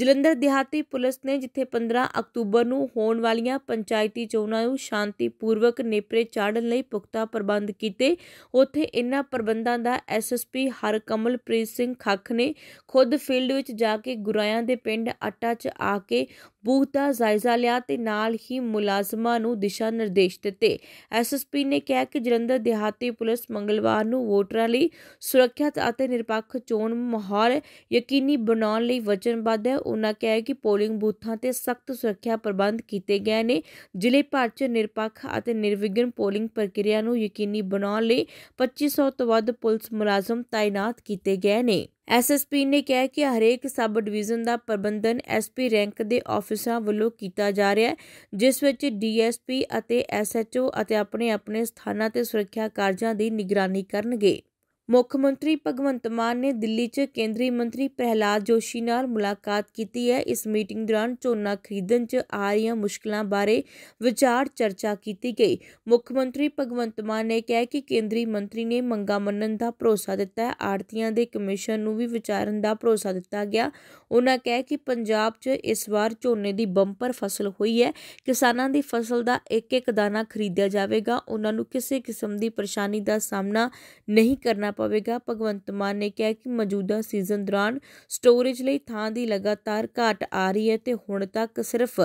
ਜਲੰਧਰ ਦਿਹਾਤੀ ਪੁਲਿਸ ਨੇ ਜਿੱਥੇ 15 ਅਕਤੂਬਰ ਨੂੰ ਹੋਣ ਵਾਲੀਆਂ ਪੰਚਾਇਤੀ ਚੋਣਾਂ ਨੂੰ ਸ਼ਾਂਤੀਪੂਰਵਕ ਨੇਪਰੇ ਚਾੜਨ ਲਈ ਪੁਖਤਾ ਪ੍ਰਬੰਧ ਕੀਤੇ ਉੱਥੇ ਇਨ੍ਹਾਂ ਪ੍ਰਬੰਧਾਂ ਦਾ ਐਸਐਸਪੀ ਹਰਕਮਲਪ੍ਰੀਤ ਸਿੰਘ ਖੱਖ ਨੇ ਖੁਦ ਫੀਲਡ ਵਿੱਚ ਜਾ ਕੇ ਗੁਰਾਇਆਂ ਦੇ ਪਿੰਡ ਅਟਾ 'ਚ ਆ ਕੇ ਬੂਥ ਦਾ ਜਾਇਜ਼ਾ ਲਿਆ ਤੇ ਨਾਲ ਹੀ ਮੁਲਾਜ਼ਮਾਂ ਨੂੰ ਦਿਸ਼ਾ ਨਿਰਦੇਸ਼ ਦਿੱਤੇ ਐਸਐਸਪੀ ਨੇ ਕਿਹਾ ਕਿ ਜਰੰਦਰ ਦਿਹਾਤੀ ਪੁਲਿਸ ਮੰਗਲਵਾਰ ਨੂੰ ਵੋਟਰਾਂ ਲਈ ਸੁਰੱਖਿਅਤ ਅਤੇ ਨਿਰਪੱਖ ਚੋਣ ਮਾਹੌਲ ਯਕੀਨੀ ਬਣਾਉਣ ਲਈ ਵਚਨਬੱਧ ਹੈ ਉਹਨਾਂ ਕਿਹਾ ਕਿ ਪੋਲਿੰਗ ਬੂਥਾਂ ਤੇ ਸਖਤ ਸੁਰੱਖਿਆ ਪ੍ਰਬੰਧ ਕੀਤੇ ਗਏ ਨੇ ਜ਼ਿਲ੍ਹੇ ਭਰ 'ਚ ਨਿਰਪੱਖ ਅਤੇ ਨਿਰਵਿਘਨ ਪੋਲਿੰਗ ਪ੍ਰਕਿਰਿਆ ਨੂੰ ਯਕੀਨੀ ਬਣਾਉਣ ਲਈ 2500 ਤੋਂ ਵੱਧ ਪੁਲਿਸ ਮੁਲਾਜ਼ਮ ਤਾਇਨਾਤ ਕੀਤੇ ਗਏ ਨੇ ਐਸਐਸਪੀ ਨੇ ਕਿਹਾ ਕਿ ਹਰੇਕ ਸਬ ਡਿਵੀਜ਼ਨ ਦਾ ਪ੍ਰਬੰਧਨ ਐਸਪੀ ਰੈਂਕ ਦੇ ਆਫਿਸਰਾਂ ਵੱਲੋਂ ਕੀਤਾ ਜਾ ਰਿਹਾ ਹੈ ਜਿਸ ਵਿੱਚ ਡੀਐਸਪੀ ਅਤੇ ਐਸਐਚਓ ਅਤੇ ਆਪਣੇ ਆਪਣੇ ਸਥਾਨਾਂ ਤੇ ਸੁਰੱਖਿਆ ਕਾਰਜਾਂ ਦੀ ਨਿਗਰਾਨੀ ਕਰਨਗੇ ਮੁੱਖ ਮੰਤਰੀ ਭਗਵੰਤ ਮਾਨ ਨੇ ਦਿੱਲੀ 'ਚ ਕੇਂਦਰੀ ਮੰਤਰੀ ਪ੍ਰਹਿਲਾਦ ਜੋਸ਼ੀ ਨਾਲ ਮੁਲਾਕਾਤ ਕੀਤੀ ਹੈ ਇਸ ਮੀਟਿੰਗ ਦੌਰਾਨ ਝੋਨਾ ਖਰੀਦਣ 'ਚ ਆ ਰਹੀਆਂ ਮੁਸ਼ਕਲਾਂ ਬਾਰੇ ਵਿਚਾਰ ਚਰਚਾ ਕੀਤੀ ਗਈ ਮੁੱਖ ਮੰਤਰੀ ਭਗਵੰਤ ਮਾਨ ਨੇ ਕਿਹਾ ਕਿ ਕੇਂਦਰੀ ਮੰਤਰੀ ਨੇ ਮੰਗਾ ਮੰਨਣ ਦਾ ਭਰੋਸਾ ਦਿੱਤਾ ਹੈ ਆੜਤੀਆਂ ਦੇ ਕਮਿਸ਼ਨ ਨੂੰ ਵੀ ਵਿਚਾਰਨ ਦਾ ਭਰੋਸਾ ਦਿੱਤਾ ਗਿਆ ਉਹਨਾਂ ਕਿਹਾ ਕਿ ਪੰਜਾਬ 'ਚ ਇਸ ਵਾਰ ਝੋਨੇ ਦੀ ਬੰਪਰ ਫਸਲ ਹੋਈ ਹੈ ਕਿਸਾਨਾਂ ਦੀ ਫਸਲ ਦਾ ਇੱਕ ਇੱਕ ਦਾਣਾ ਖਰੀਦਿਆ ਜਾਵੇਗਾ ਉਹਨਾਂ ਨੂੰ ਕਿਸੇ ਕਿਸਮ ਦੀ ਪਰੇਸ਼ਾਨੀ ਦਾ ਸਾਹਮਣਾ ਨਹੀਂ ਕਰਨਾ ਪਵੇਗਾ ਭਗਵੰਤ ਮਾਨ ਨੇ ਕਿਹਾ ਕਿ ਮੌਜੂਦਾ ਸੀਜ਼ਨ ਦੌਰਾਨ ਸਟੋਰੇਜ ਲਈ ਥਾਂ ਦੀ ਲਗਾਤਾਰ ਘਾਟ ਆ ਰਹੀ ਹੈ ਤੇ ਹੁਣ ਤੱਕ ਸਿਰਫ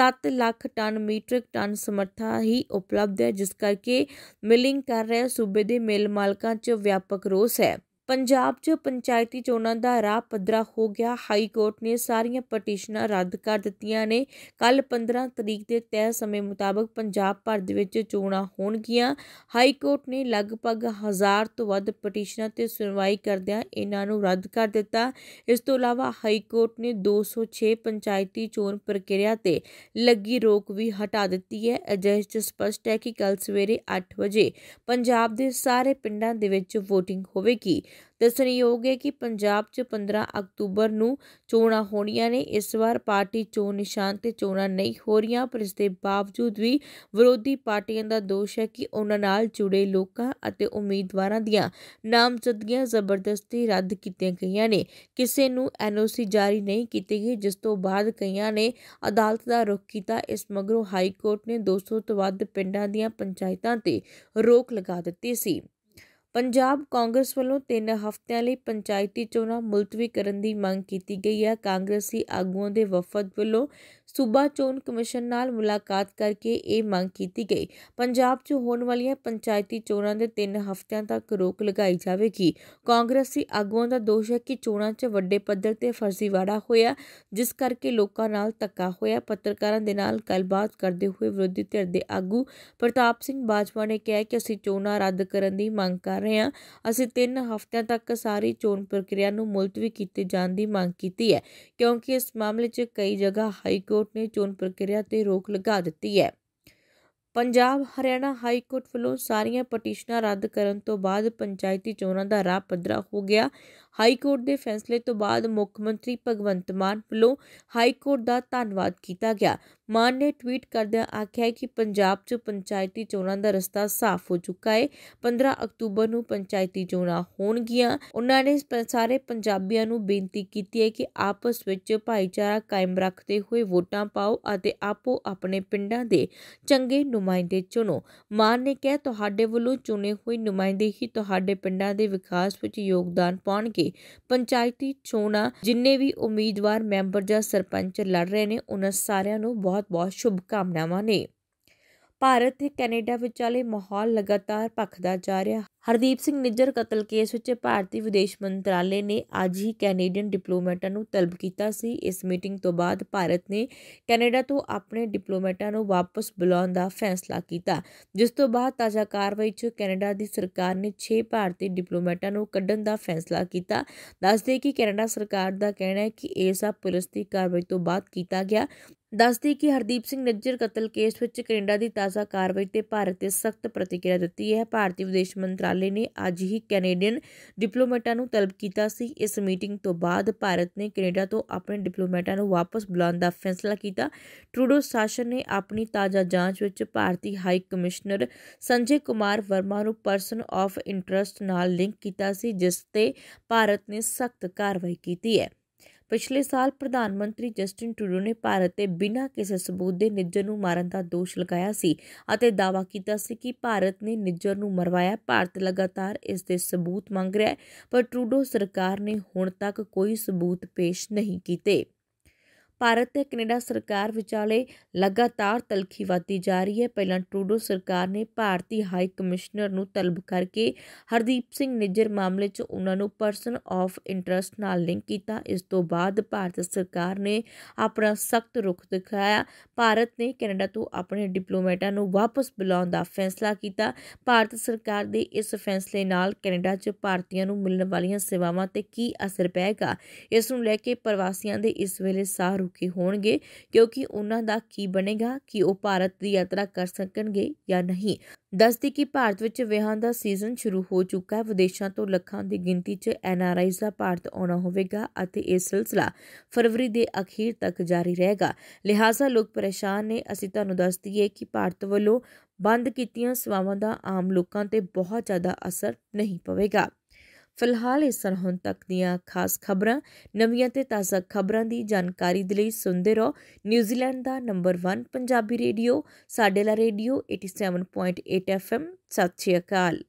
7 ਲੱਖ ਟਨ ਮੀਟ੍ਰਿਕ ਟਨ ਸਮਰੱਥਾ ਹੀ ਉਪਲਬਧ ਹੈ ਜਿਸ ਕਰਕੇ ਮਿਲਿੰਗ ਕਰ ਰਹੇ ਸੂਬੇ ਦੇ ਮਿਲ ਮਾਲਕਾਂ 'ਚ ਵਿਆਪਕ ਰੋਸ ਹੈ ਪੰਜਾਬ 'ਚ ਪੰਚਾਇਤੀ ਚੋਣਾਂ ਦਾ ਰਾਹ ਪੱਧਰਾ ਹੋ ਗਿਆ ਹਾਈ ਕੋਰਟ ਨੇ ਸਾਰੀਆਂ ਪਟੀਸ਼ਨਾਂ ਰੱਦ ਕਰ ਦਿੱਤੀਆਂ ਨੇ ਕੱਲ 15 ਤਰੀਕ ਦੇ ਤੈਅ ਸਮੇਂ ਮੁਤਾਬਕ ਪੰਜਾਬ ਭਰ ਦੇ ਵਿੱਚ ਚੋਣਾਂ ਹੋਣਗੀਆਂ ਹਾਈ ਕੋਰਟ ਨੇ ਲਗਭਗ 1000 ਤੋਂ ਵੱਧ ਪਟੀਸ਼ਨਾਂ ਤੇ ਸੁਣਵਾਈ ਕਰਦਿਆਂ ਇਹਨਾਂ ਨੂੰ ਰੱਦ ਕਰ ਦਿੱਤਾ ਇਸ ਤੋਂ ਇਲਾਵਾ ਹਾਈ ਕੋਰਟ ਨੇ 206 ਪੰਚਾਇਤੀ ਚੋਣ ਪ੍ਰਕਿਰਿਆ ਤੇ ਲੱਗੀ ਰੋਕ ਵੀ ਹਟਾ ਦਿੱਤੀ ਹੈ ਅਜਿਹੇ 'ਚ ਸਪਸ਼ਟ ਹੈ ਕਿ ਕੱਲ ਸਵੇਰੇ 8 ਵਜੇ ਪੰਜਾਬ ਦੇ ਸਾਰੇ ਪਿੰਡਾਂ ਦੇ ਵਿੱਚ VOTING ਹੋਵੇਗੀ ਦੱਸਣਯੋਗ ਹੈ ਕਿ ਪੰਜਾਬ 'ਚ 15 ਅਕਤੂਬਰ ਨੂੰ ਚੋਣਾਂ ਹੋਣੀਆਂ ਨੇ ਇਸ ਵਾਰ ਪਾਰਟੀ ਚੋਣ ਨਿਸ਼ਾਨ ਤੇ ਚੋਣਾਂ ਨਹੀਂ ਹੋ ਰਹੀਆਂ ਪਰ ਇਸ ਦੇ ਬਾਵਜੂਦ ਵੀ ਵਿਰੋਧੀ ਪਾਰਟੀਆਂ ਦਾ ਦੋਸ਼ ਹੈ ਕਿ ਉਹਨਾਂ ਨਾਲ ਜੁੜੇ ਲੋਕਾਂ ਅਤੇ ਉਮੀਦਵਾਰਾਂ ਦੀਆਂ ਨਾਮਜ਼ਦਗੀਆਂ ਜ਼ਬਰਦਸਤੀ ਰੱਦ ਕੀਤੀਆਂ ਗਈਆਂ ਨੇ ਕਿਸੇ ਨੂੰ ਐਨਓਸੀ ਜਾਰੀ ਨਹੀਂ ਕੀਤੀ ਗਈ ਜਿਸ ਤੋਂ ਬਾਅਦ ਕਈਆਂ ਨੇ ਅਦਾਲਤ ਦਾ ਰੁਖ ਕੀਤਾ ਇਸ ਮਗਰੋਂ ਹਾਈ ਕੋਰਟ ਨੇ 200 ਤੋਂ ਵੱਧ ਪਿੰਡਾਂ ਦੀਆਂ ਪੰਚਾਇਤਾਂ ਤੇ ਰੋਕ ਲਗਾ ਦਿੱਤੀ ਸੀ ਪੰਜਾਬ ਕਾਂਗਰਸ ਵੱਲੋਂ 3 ਹਫ਼ਤਿਆਂ ਲਈ ਪੰਚਾਇਤੀ ਚੋਣਾਂ ਮੁਲਤਵੀ ਕਰਨ ਦੀ ਮੰਗ ਕੀਤੀ ਗਈ ਹੈ ਕਾਂਗਰਸੀ ਆਗੂਆਂ ਦੇ ਵਫਦ ਵੱਲੋਂ ਸੂਬਾ ਚੋਣ ਕਮਿਸ਼ਨ ਨਾਲ ਮੁਲਾਕਾਤ ਕਰਕੇ ਇਹ ਮੰਗ ਕੀਤੀ ਗਈ ਪੰਜਾਬ 'ਚ ਹੋਣ ਵਾਲੀਆਂ ਪੰਚਾਇਤੀ ਚੋਣਾਂ ਦੇ 3 ਹਫ਼ਤਿਆਂ ਤੱਕ ਰੋਕ ਲਗਾਈ ਜਾਵੇਗੀ ਕਾਂਗਰਸੀ ਆਗੂਆਂ ਦਾ ਦੋਸ਼ ਹੈ ਕਿ ਚੋਣਾਂ 'ਚ ਵੱਡੇ ਪੱਧਰ ਤੇ ਫਰਜ਼ੀਵਾੜਾ ਹੋਇਆ ਜਿਸ ਕਰਕੇ ਲੋਕਾਂ ਨਾਲ ਧੱਕਾ ਹੋਇਆ ਪੱਤਰਕਾਰਾਂ ਦੇ ਨਾਲ ਗੱਲਬਾਤ ਕਰਦੇ ਹੋਏ ਵਿਰੋਧੀ ਧਿਰ ਦੇ ਆਗੂ ਪ੍ਰਤਾਪ ਸਿੰਘ ਬਾਜਵਾ ਨੇ ਕਿਹਾ ਕਿ ਅਸੀਂ ਚੋਣਾਂ ਰੱਦ ਕਰਨ ਦੀ ਮੰਗ ਕਰ ਰਹੇ ਹਾਂ ਅਸੀਂ 3 ਹਫ਼ਤਿਆਂ ਤੱਕ ਸਾਰੀ ਚੋਣ ਪ੍ਰਕਿਰਿਆ ਨੂੰ ਮੁਲਤਵੀ ਕੀਤੇ ਜਾਣ ਦੀ ਮੰਗ ਕੀਤੀ ਹੈ ਕਿਉਂਕਿ ਇਸ ਮਾਮਲੇ 'ਚ ਕਈ ਜਗ੍ਹਾ ਹਾਈ ਕੋਰਟ ਨੇ ਚੋਣ ਪ੍ਰਕਿਰਿਆ ਤੇ ਰੋਕ ਲਗਾ ਦਿੱਤੀ ਹੈ ਪੰਜਾਬ ਹਰਿਆਣਾ ਹਾਈ ਕੋਰਟ ਵੱਲੋਂ ਸਾਰੀਆਂ ਪਟੀਸ਼ਨਾਂ ਰੱਦ ਕਰਨ ਤੋਂ ਬਾਅਦ ਪੰਚਾਇਤੀ ਚੋਣਾਂ ਦਾ ਰਾਹ ਪੱਧਰਾ ਹੋ ਗਿਆ ਹਾਈ ਕੋਰਟ ਦੇ ਫੈਸਲੇ ਤੋਂ ਬਾਅਦ ਮੁੱਖ ਮੰਤਰੀ ਭਗਵੰਤ ਮਾਨ ਵੱਲੋਂ ਹਾਈ ਕੋਰਟ ਦਾ ਧੰਨਵਾਦ ਕੀਤਾ ਗਿਆ ਮਾਨ ਨੇ ਟਵੀਟ ਕਰਦਿਆਂ ਆਖਿਆ ਕਿ ਪੰਜਾਬ 'ਚ ਪੰਚਾਇਤੀ ਚੋਣਾਂ ਦਾ ਰਸਤਾ ਸਾਫ਼ ਹੋ ਚੁੱਕਾ ਹੈ 15 ਅਕਤੂਬਰ ਨੂੰ ਪੰਚਾਇਤੀ ਚੋਣਾਂ ਹੋਣਗੀਆਂ ਉਹਨਾਂ ਨੇ ਸਾਰੇ ਪੰਜਾਬੀਆਂ ਨੂੰ ਬੇਨਤੀ ਕੀਤੀ ਹੈ ਕਿ ਆਪਸ ਵਿੱਚ ਭਾਈਚਾਰਾ ਕਾਇਮ ਰੱਖਦੇ ਹੋਏ ਵੋਟਾਂ ਪਾਓ ਅਤੇ ਆਪੋ ਆਪਣੇ ਪਿੰਡਾਂ ਦੇ ਚੰਗੇ ਨੁਮਾਇੰਦੇ ਚੁਣੋ ਮਾਨ ਨੇ ਕਿਹਾ ਤੁਹਾਡੇ ਵੱਲੋਂ ਚੁਣੇ ਹੋਏ ਨੁਮਾਇੰਦੇ ਹੀ ਤੁਹਾਡੇ ਪਿੰਡਾਂ ਦੇ ਵਿਕਾਸ ਵਿੱਚ ਯੋਗਦਾਨ ਪਾਉਣਗੇ ਕੇ ਪੰਚਾਇਤੀ ਚੋਣਾਂ ਜਿੰਨੇ ਵੀ ਉਮੀਦਵਾਰ ਮੈਂਬਰ ਜਾਂ ਸਰਪੰਚ ਲੜ ਰਹੇ ਨੇ ਉਹਨਾਂ ਸਾਰਿਆਂ ਨੂੰ ਬਹੁਤ-ਬਹੁਤ ਸ਼ੁਭ ਕਾਮਨਾਵਾਂ ਨੇ ਭਾਰਤ ਤੇ ਕੈਨੇਡਾ ਵਿਚਾਲੇ ਮਾਹੌਲ ਲਗਾਤਾਰ ਪਖਦਾ ਜਾ ਰਿਹਾ ਹਰਦੀਪ ਸਿੰਘ ਨਿੱਜਰ ਕਤਲ ਕੇਸ ਵਿੱਚ ਭਾਰਤੀ ਵਿਦੇਸ਼ ਮੰਤਰਾਲੇ ਨੇ ਅੱਜ ਹੀ ਕੈਨੇਡੀਅਨ ਡਿਪਲੋਮੈਟਾਂ ਨੂੰ ਤਲਬ ਕੀਤਾ ਸੀ ਇਸ ਮੀਟਿੰਗ ਤੋਂ ਬਾਅਦ ਭਾਰਤ ਨੇ ਕੈਨੇਡਾ ਤੋਂ ਆਪਣੇ ਡਿਪਲੋਮੈਟਾਂ ਨੂੰ ਵਾਪਸ ਬੁਲਾਉਣ ਦਾ ਫੈਸਲਾ ਕੀਤਾ ਜਿਸ ਤੋਂ ਬਾਅਦ ਤਾਜ਼ਾ ਕਾਰਵਾਈ 'ਚ ਕੈਨੇਡਾ ਦੀ ਸਰਕਾਰ ਨੇ 6 ਭਾਰਤੀ ਡਿਪਲੋਮੈਟਾਂ ਨੂੰ ਕੱਢਣ ਦਾ ਫੈਸਲਾ ਕੀਤਾ ਦੱਸਦੇ ਕਿ ਕੈਨੇਡਾ ਸਰਕਾਰ ਦਾ ਕਹਿਣਾ ਹੈ ਕਿ ਇਹ ਸਭ ਪੁਲਿਸ ਦੀ ਕਾਰਵਾਈ ਤੋਂ ਬਾਅਦ ਕੀਤਾ ਗਿਆ ਦੱਸਦੀ ਕਿ ਹਰਦੀਪ ਸਿੰਘ ਨੱਜਰ ਕਤਲ ਕੇਸ ਵਿੱਚ ਕੈਨੇਡਾ ਦੀ ਤਾਜ਼ਾ ਕਾਰਵਾਈ ਤੇ ਭਾਰਤ ਨੇ ਸਖਤ ਪ੍ਰਤੀਕਿਰਿਆ ਦਿੱਤੀ ਹੈ ਭਾਰਤੀ ਵਿਦੇਸ਼ ਮੰਤਰਾਲੇ ਮੰਤਰਾਲੇ ਨੇ ਅੱਜ ਹੀ ਕੈਨੇਡੀਅਨ ਡਿਪਲੋਮੈਟਾਂ ਨੂੰ ਤਲਬ ਕੀਤਾ ਸੀ ਇਸ ਮੀਟਿੰਗ ਤੋਂ ਬਾਅਦ ਭਾਰਤ ਨੇ ਕੈਨੇਡਾ ਤੋਂ ਆਪਣੇ ਡਿਪਲੋਮੈਟਾਂ ਨੂੰ ਵਾਪਸ ਬੁਲਾਉਣ ਦਾ ਫੈਸਲਾ ਕੀਤਾ ਟਰੂਡੋ ਸ਼ਾਸਨ ਨੇ ਆਪਣੀ ਤਾਜ਼ਾ ਜਾਂਚ ਵਿੱਚ ਭਾਰਤੀ ਹਾਈ ਕਮਿਸ਼ਨਰ ਸੰਜੇ ਕੁਮਾਰ ਵਰਮਾ ਨੂੰ ਪਰਸਨ ਆਫ ਇੰਟਰਸਟ ਨਾਲ ਲਿੰਕ ਕੀਤਾ ਸੀ ਜਿਸ ਤੇ ਭਾਰਤ ਨੇ ਸਖਤ ਕਾਰਵਾਈ ਕੀਤੀ ਹੈ ਪਿਛਲੇ ਸਾਲ ਪ੍ਰਧਾਨ ਮੰਤਰੀ ਜਸਟਿਨ ਟਰੂਡੋ ਨੇ ਭਾਰਤ ਤੇ ਬਿਨਾਂ ਕਿਸੇ ਸਬੂਤ ਦੇ ਨਿੱਜਰ ਨੂੰ ਮਾਰਨ ਦਾ ਦੋਸ਼ ਲਗਾਇਆ ਸੀ ਅਤੇ ਦਾਅਵਾ ਕੀਤਾ ਸੀ ਕਿ ਭਾਰਤ ਨੇ ਨਿੱਜਰ ਨੂੰ ਮਰਵਾਇਆ ਭਾਰਤ ਲਗਾਤਾਰ ਇਸ ਦੇ ਸਬੂਤ ਮੰਗ ਰਿਹਾ ਹੈ ਪਰ ਟਰੂਡੋ ਸਰਕਾਰ ਨੇ ਹੁਣ ਤੱਕ ਕੋਈ ਸਬੂਤ ਪੇਸ਼ ਨਹੀਂ ਕੀਤੇ ਭਾਰਤ ਤੇ ਕੈਨੇਡਾ ਸਰਕਾਰ ਵਿਚਾਲੇ ਲਗਾਤਾਰ ਤਲਖੀ ਵਾਤੀ ਜਾ ਰਹੀ ਹੈ ਪਹਿਲਾਂ ਟਰੂਡੋ ਸਰਕਾਰ ਨੇ ਭਾਰਤੀ ਹਾਈ ਕਮਿਸ਼ਨਰ ਨੂੰ ਤਲਬ ਕਰਕੇ ਹਰਦੀਪ ਸਿੰਘ ਨਿੱਜਰ ਮਾਮਲੇ 'ਚ ਉਹਨਾਂ ਨੂੰ ਪਰਸਨ ਆਫ ਇੰਟਰਸਟ ਨਾਲ ਲਿੰਕ ਕੀਤਾ ਇਸ ਤੋਂ ਬਾਅਦ ਭਾਰਤ ਸਰਕਾਰ ਨੇ ਆਪਣਾ ਸਖਤ ਰੁਖ ਦਿਖਾਇਆ ਭਾਰਤ ਨੇ ਕੈਨੇਡਾ ਤੋਂ ਆਪਣੇ ਡਿਪਲੋਮੈਟਾਂ ਨੂੰ ਵਾਪਸ ਬੁਲਾਉਣ ਦਾ ਫੈਸਲਾ ਕੀਤਾ ਭਾਰਤ ਸਰਕਾਰ ਦੇ ਇਸ ਫੈਸਲੇ ਨਾਲ ਕੈਨੇਡਾ 'ਚ ਭਾਰਤੀਆਂ ਨੂੰ ਮਿਲਣ ਵਾਲੀਆਂ ਸੇਵਾਵਾਂ ਤੇ ਕੀ ਅਸਰ ਪਏਗਾ ਇਸ ਨੂੰ ਲੈ ਕੇ ਪ੍ਰਵਾਸੀਆਂ ਦੇ ਇਸ ਵੇਲੇ ਸਾਰ ਦੁਖੀ ਹੋਣਗੇ ਕਿਉਂਕਿ ਉਹਨਾਂ ਦਾ ਕੀ ਬਣੇਗਾ ਕਿ ਉਹ ਭਾਰਤ ਦੀ ਯਾਤਰਾ ਕਰ ਸਕਣਗੇ ਜਾਂ ਨਹੀਂ ਦੱਸਦੀ ਕਿ ਭਾਰਤ ਵਿੱਚ ਵਿਆਹਾਂ ਦਾ ਸੀਜ਼ਨ ਸ਼ੁਰੂ ਹੋ ਚੁੱਕਾ ਹੈ ਵਿਦੇਸ਼ਾਂ ਤੋਂ ਲੱਖਾਂ ਦੀ ਗਿਣਤੀ 'ਚ ਐਨਆਰਆਈਜ਼ ਦਾ ਭਾਰਤ ਆਉਣਾ ਹੋਵੇਗਾ ਅਤੇ ਇਹ ਸਿਲਸਿਲਾ ਫਰਵਰੀ ਦੇ ਅਖੀਰ ਤੱਕ ਜਾਰੀ ਰਹੇਗਾ ਲਿਹਾਜ਼ਾ ਲੋਕ ਪਰੇਸ਼ਾਨ ਨੇ ਅਸੀਂ ਤੁਹਾਨੂੰ ਦੱਸ ਦਈਏ ਕਿ ਭਾਰਤ ਵੱਲੋਂ ਬੰਦ ਕੀਤੀਆਂ ਸਵਾਵਾਂ ਦਾ ਆਮ ਲੋਕਾਂ ਤੇ ਬਹੁਤ ਜ਼ਿਆਦਾ ਅਸਰ ਨਹੀਂ ਪਵੇਗਾ ਫਿਲਹਾਲ ਇਸ ਸਨ ਹੁਣ ਤੱਕ ਦੀਆਂ ਖਾਸ ਖਬਰਾਂ ਨਵੀਆਂ ਤੇ ਤਾਜ਼ਾ ਖਬਰਾਂ ਦੀ ਜਾਣਕਾਰੀ ਦੇ ਲਈ ਸੁਣਦੇ ਰਹੋ ਨਿਊਜ਼ੀਲੈਂਡ ਦਾ ਨੰਬਰ 1 ਪੰਜਾਬੀ ਰੇਡੀਓ ਸਾਡੇ ਲਾ ਰੇਡੀਓ 87.8 ਐਫਐਮ ਸਤਿ ਸ਼੍ਰੀ ਅਕਾਲ